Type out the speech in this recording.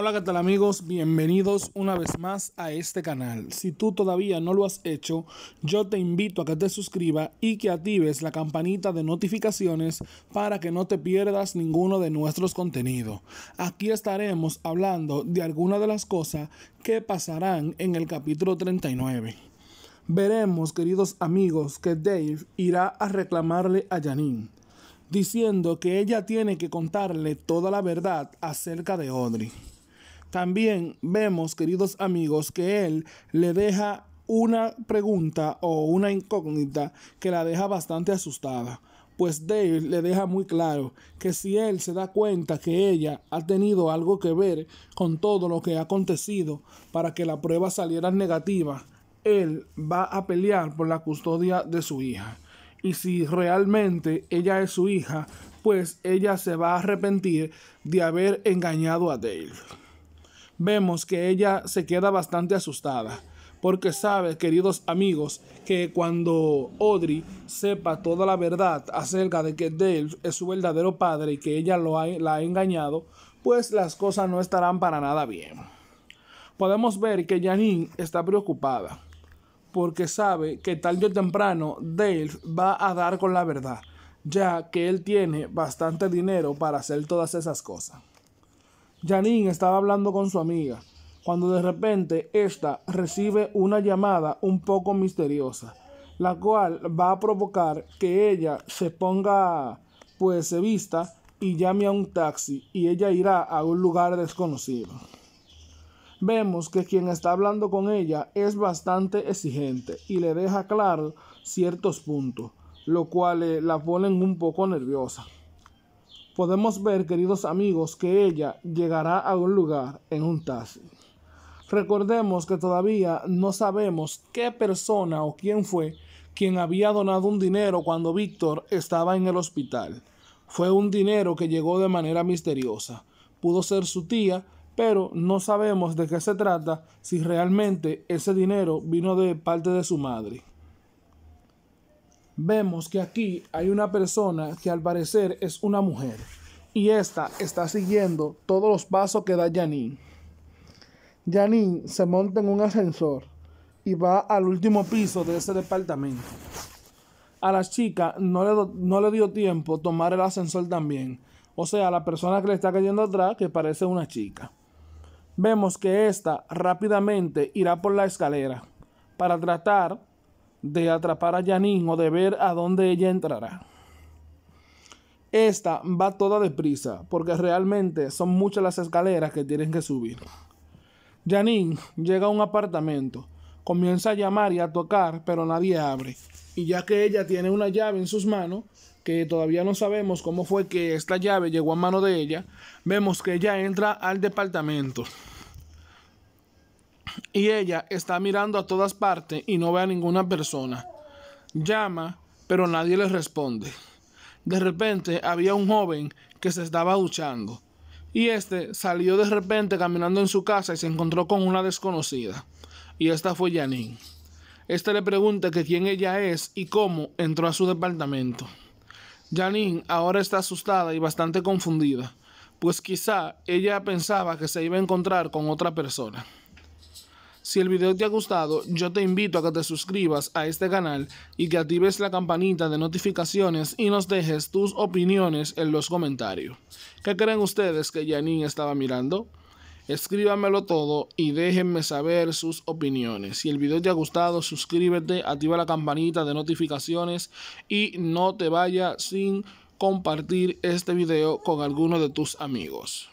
Hola qué tal amigos, bienvenidos una vez más a este canal. Si tú todavía no lo has hecho, yo te invito a que te suscribas y que actives la campanita de notificaciones para que no te pierdas ninguno de nuestros contenidos. Aquí estaremos hablando de algunas de las cosas que pasarán en el capítulo 39. Veremos, queridos amigos, que Dave irá a reclamarle a Janine, diciendo que ella tiene que contarle toda la verdad acerca de Audrey. También vemos, queridos amigos, que él le deja una pregunta o una incógnita que la deja bastante asustada, pues Dale le deja muy claro que si él se da cuenta que ella ha tenido algo que ver con todo lo que ha acontecido para que la prueba saliera negativa, él va a pelear por la custodia de su hija. Y si realmente ella es su hija, pues ella se va a arrepentir de haber engañado a Dale vemos que ella se queda bastante asustada porque sabe, queridos amigos, que cuando Audrey sepa toda la verdad acerca de que Dave es su verdadero padre y que ella lo ha, la ha engañado, pues las cosas no estarán para nada bien. Podemos ver que Janine está preocupada, porque sabe que tarde o temprano Dave va a dar con la verdad, ya que él tiene bastante dinero para hacer todas esas cosas. Janine estaba hablando con su amiga, cuando de repente esta recibe una llamada un poco misteriosa, la cual va a provocar que ella se ponga, pues se vista y llame a un taxi y ella irá a un lugar desconocido. Vemos que quien está hablando con ella es bastante exigente y le deja claro ciertos puntos, lo cual eh, la ponen un poco nerviosa podemos ver, queridos amigos, que ella llegará a un lugar en un taxi. Recordemos que todavía no sabemos qué persona o quién fue quien había donado un dinero cuando Víctor estaba en el hospital. Fue un dinero que llegó de manera misteriosa. Pudo ser su tía, pero no sabemos de qué se trata si realmente ese dinero vino de parte de su madre vemos que aquí hay una persona que al parecer es una mujer y esta está siguiendo todos los pasos que da Janine. Janine se monta en un ascensor y va al último piso de ese departamento. A la chica no le, no le dio tiempo tomar el ascensor también. O sea, la persona que le está cayendo atrás, que parece una chica. Vemos que esta rápidamente irá por la escalera para tratar de atrapar a Janine o de ver a dónde ella entrará. Esta va toda deprisa porque realmente son muchas las escaleras que tienen que subir. Janine llega a un apartamento, comienza a llamar y a tocar, pero nadie abre. Y ya que ella tiene una llave en sus manos, que todavía no sabemos cómo fue que esta llave llegó a mano de ella, vemos que ella entra al departamento y ella está mirando a todas partes y no ve a ninguna persona. Llama, pero nadie le responde. De repente había un joven que se estaba duchando y este salió de repente caminando en su casa y se encontró con una desconocida. Y esta fue Janine. Este le pregunta que quién ella es y cómo entró a su departamento. Janine ahora está asustada y bastante confundida, pues quizá ella pensaba que se iba a encontrar con otra persona. Si el video te ha gustado, yo te invito a que te suscribas a este canal y que actives la campanita de notificaciones y nos dejes tus opiniones en los comentarios. ¿Qué creen ustedes que Janine estaba mirando? Escríbanmelo todo y déjenme saber sus opiniones. Si el video te ha gustado, suscríbete, activa la campanita de notificaciones y no te vayas sin compartir este video con alguno de tus amigos.